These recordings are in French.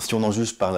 si on en juge par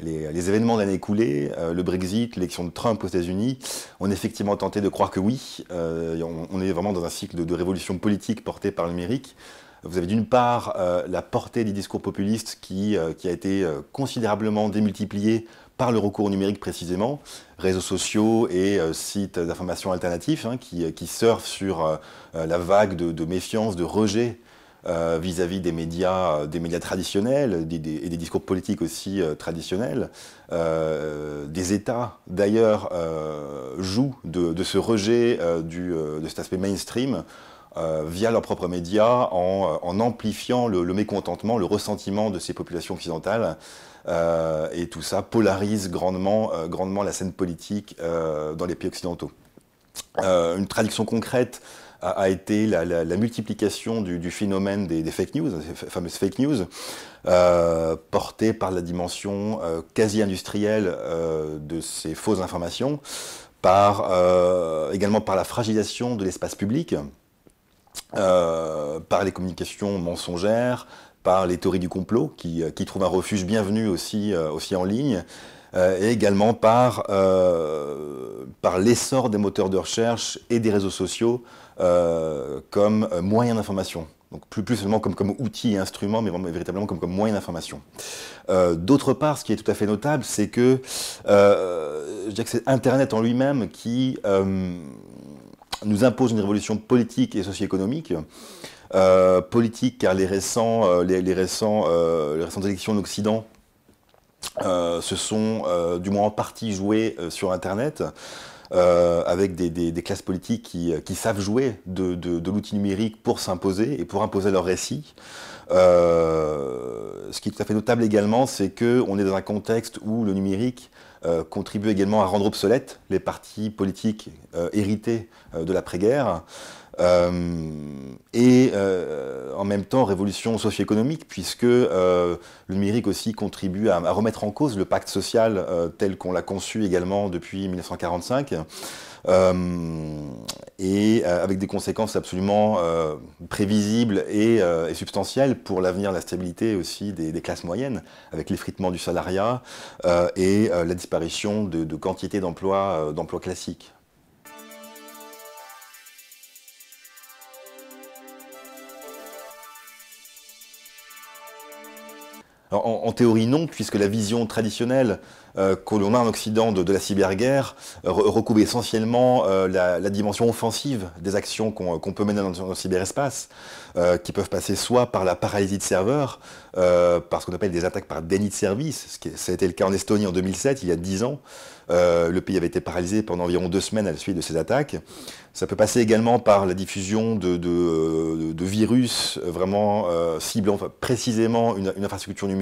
les, événements de l'année écoulée, euh, le Brexit, l'élection de Trump aux États-Unis, on est effectivement tenté de croire que oui. Euh, on, est vraiment dans un cycle de, révolution politique portée par le numérique. Vous avez d'une part euh, la portée des discours populistes qui, a été considérablement démultipliée par le recours numérique précisément, réseaux sociaux et sites d'information alternatifs hein, qui, surfent sur la vague de, de, méfiance, de rejet euh, vis-à-vis des médias, euh, des médias traditionnels et des discours politiques aussi euh, traditionnels. des États, d'ailleurs, jouent de, ce rejet de cet aspect mainstream via leurs propres médias, en, amplifiant le, mécontentement, le ressentiment de ces populations occidentales. et tout ça polarise grandement, grandement la scène politique dans les pays occidentaux. une traduction concrète a, été la, multiplication du, phénomène des, fake news, ces fameuses fake news, euh, par la dimension euh, quasi-industrielle euh, de ces fausses informations, par, euh, également par la fragilisation de l'espace public, par les communications mensongères, par les théories du complot, qui, qui trouvent un refuge bienvenu aussi, aussi en ligne, euh, et également par, euh, par l'essor des moteurs de recherche et des réseaux sociaux euh, comme moyen d'information. Donc plus, plus, seulement comme, comme outil et instrument, mais, véritablement comme, comme moyen d'information. D'autre part, ce qui est tout à fait notable, c'est que, c'est Internet en lui-même qui nous impose une révolution politique et socio-économique. politique car les, récents, les, récents, les récentes élections en Occident se euh, sont, euh, du moins en partie, joués euh, sur Internet. avec des, classes politiques qui, savent jouer de, l'outil numérique pour s'imposer et pour imposer leur récit. ce qui est tout à fait notable également, c'est qu'on est dans un contexte où le numérique contribue également à rendre obsolètes les partis politiques hérités de l'après-guerre. Euh, et euh, en même temps, révolution socio-économique, puisque euh, le numérique aussi contribue à, remettre en cause le pacte social tel qu'on l'a conçu également depuis 1945. et avec des conséquences absolument prévisibles et, substantielles pour l'avenir, la stabilité aussi des, classes moyennes, avec l'effritement du salariat et la disparition de, quantités d'emplois d'emplois classiques. en, théorie, non, puisque la vision traditionnelle euh, qu'on a en Occident de, la cyberguerre euh, recouvre essentiellement euh, la, dimension offensive des actions qu'on peut mener dans, le cyberespace, qui peuvent passer soit par la paralysie de serveurs, par ce qu'on appelle des attaques par déni de service, ce qui, ça a été le cas en Estonie en 2007, il y a 10 ans. le pays avait été paralysé pendant environ deux semaines à la suite de ces attaques. Ça peut passer également par la diffusion de, virus vraiment ciblant précisément une infrastructure numérique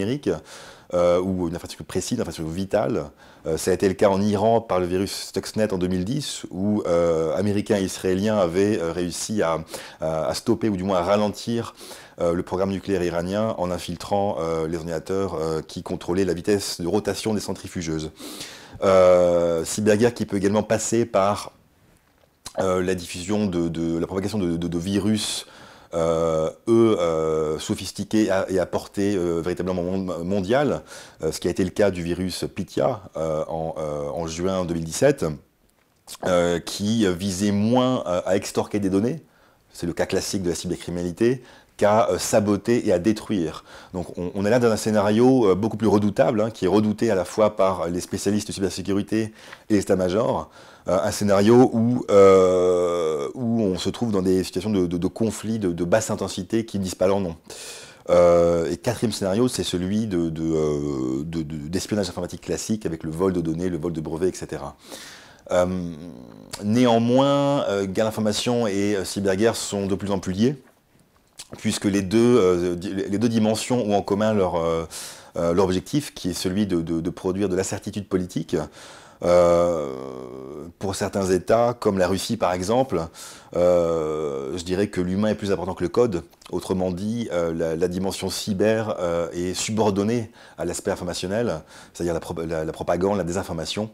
euh, ou une infrastructure précise, une infrastructure vitale. Euh, ça a été le cas en Iran par le virus Stuxnet en 2010, où euh, Américains et Israéliens avaient réussi à, stopper ou du moins à ralentir le programme nucléaire iranien en infiltrant les ordinateurs qui contrôlaient la vitesse de rotation des centrifugeuses. cyberguerre qui peut également passer par la diffusion de, la propagation de virus euh, eux, euh, sophistiqués et à portée euh, véritablement mondial, ce qui a été le cas du virus PITIA en, en, juin 2017, qui visait moins à extorquer des données, c'est le cas classique de la cybercriminalité, qu'à euh, saboter et à détruire. Donc on, est là dans un scénario euh, beaucoup plus redoutable, hein, qui est redouté à la fois par les spécialistes de cybersécurité et l'état-major, euh, un scénario où, où on se trouve dans des situations de, de conflits de, basse intensité qui ne disent pas leur nom. et quatrième scénario, c'est celui d'espionnage informatique classique avec le vol de données, le vol de brevets, etc. néanmoins, guerre d'information et cyberguerre sont de plus en plus liés puisque euh, les deux, dimensions ont en commun leur, euh, euh, objectif, qui est celui de, produire de la certitude politique. pour certains États, comme la Russie par exemple, je dirais que l'humain est plus important que le code. Autrement dit, la, dimension cyber est subordonnée à l'aspect informationnel, c'est-à-dire la, propagande, la désinformation,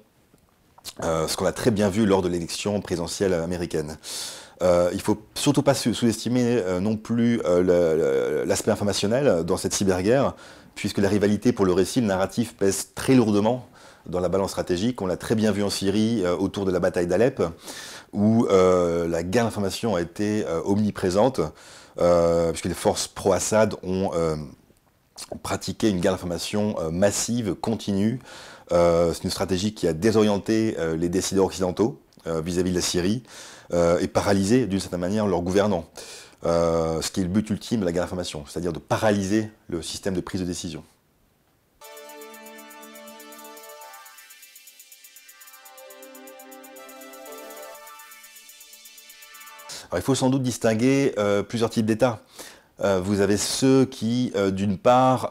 ce qu'on a très bien vu lors de l'élection présidentielle américaine. Euh, il ne faut surtout pas sous-estimer euh, non plus euh, l'aspect informationnel dans cette cyberguerre, puisque la rivalité pour le récit, le narratif, pèse très lourdement dans la balance stratégique. On l'a très bien vu en Syrie autour de la bataille d'Alep, où la guerre d'information a été omniprésente, puisque les forces pro-Assad ont pratiqué une guerre d'information massive, continue. C'est une stratégie qui a désorienté les décideurs occidentaux euh, vis-à-vis de la Syrie euh, et paralyser d'une certaine manière leurs gouvernants. Euh, ce qui est le but ultime de la guerre d'information, c'est-à-dire de paralyser le système de prise de décision. il faut sans doute distinguer plusieurs types d'États. vous avez ceux qui, d'une part,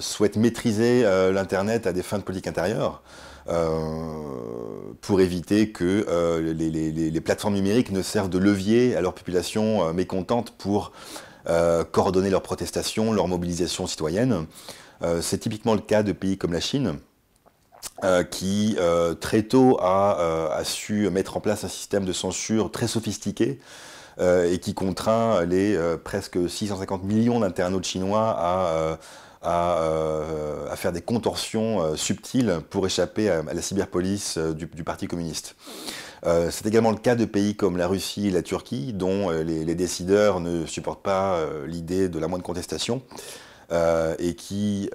souhaitent maîtriser l'Internet à des fins de politique intérieure. Euh, pour éviter que euh, les, plateformes numériques ne servent de levier à leur population euh, mécontente pour coordonner leurs protestations, leur mobilisation citoyenne. C'est typiquement le cas de pays comme la Chine. qui très tôt a, su mettre en place un système de censure très sophistiqué et qui contraint les presque 650 millions d'internautes chinois à, euh, à, faire des contorsions euh, subtiles pour échapper à, la cyberpolice euh, du, Parti communiste. C'est également le cas de pays comme la Russie et la Turquie, dont les, décideurs ne supportent pas l'idée de la moindre contestation. et qui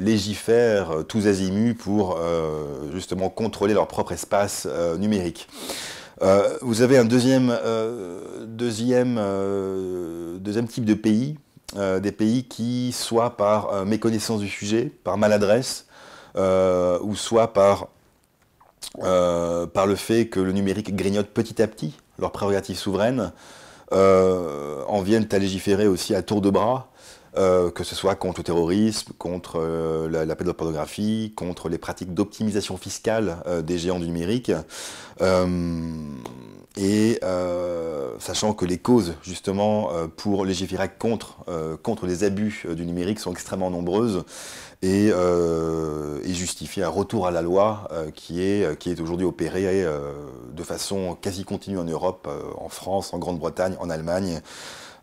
légifèrent tous azimuts pour justement contrôler leur propre espace numérique. vous avez un deuxième, deuxième, deuxième type de pays euh, des pays qui, soit par euh, méconnaissance du sujet, par maladresse, euh, ou soit par, par le fait que le numérique grignote petit à petit leurs prérogatives souveraines, en viennent à légiférer aussi à tour de bras, que ce soit contre le terrorisme, contre la, la, pédopornographie, contre les pratiques d'optimisation fiscale des géants du numérique. Et euh, sachant que les causes, justement, euh, pour légiférer contre, euh, contre les abus du numérique sont extrêmement nombreuses et, justifier un retour à la loi qui est, qui est aujourd'hui opéré de façon quasi continue en Europe, en France, en Grande-Bretagne, en Allemagne,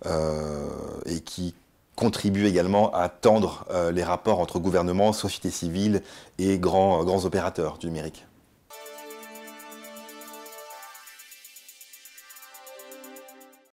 et qui contribue également à tendre les rapports entre gouvernements, société civile et grands, grands opérateurs du numérique.